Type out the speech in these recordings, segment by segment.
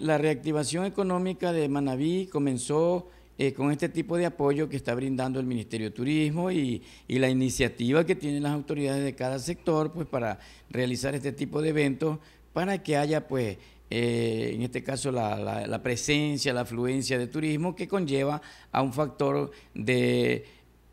La reactivación económica de Manabí comenzó eh, con este tipo de apoyo que está brindando el Ministerio de Turismo y, la iniciativa que tienen las autoridades de cada sector pues, para realizar este tipo de eventos para que haya, pues, eh, en este caso, la, presencia, la afluencia de turismo que conlleva a un factor de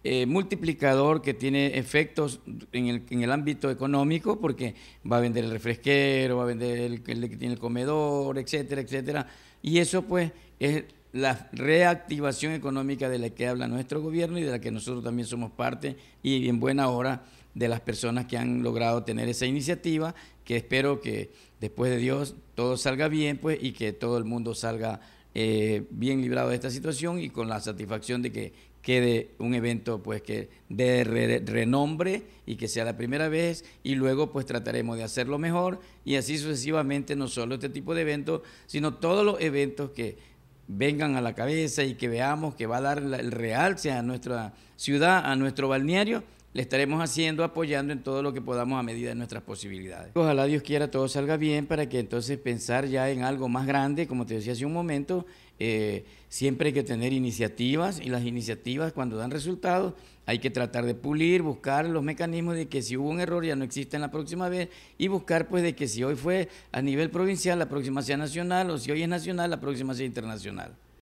eh, multiplicador que tiene efectos en el, ámbito económico, porque va a vender el refresquero, va a vender el, que tiene el comedor, etcétera, etcétera. Y eso pues es la reactivación económica de la que habla nuestro gobierno y de la que nosotros también somos parte y en buena hora de las personas que han logrado tener esa iniciativa, que espero que después de Dios todo salga bien pues y que todo el mundo salga eh, bien librado de esta situación y con la satisfacción de que quede un evento pues que de renombre y que sea la primera vez y luego pues trataremos de hacerlo mejor y así sucesivamente no solo este tipo de eventos sino todos los eventos que vengan a la cabeza y que veamos que va a dar el realce a nuestra ciudad, a nuestro balneario le estaremos haciendo, apoyando en todo lo que podamos a medida de nuestras posibilidades. Ojalá Dios quiera todo salga bien para que entonces pensar ya en algo más grande, como te decía hace un momento, eh, siempre hay que tener iniciativas y las iniciativas cuando dan resultados hay que tratar de pulir, buscar los mecanismos de que si hubo un error ya no exista en la próxima vez y buscar pues de que si hoy fue a nivel provincial, la próxima sea nacional o si hoy es nacional, la próxima sea internacional.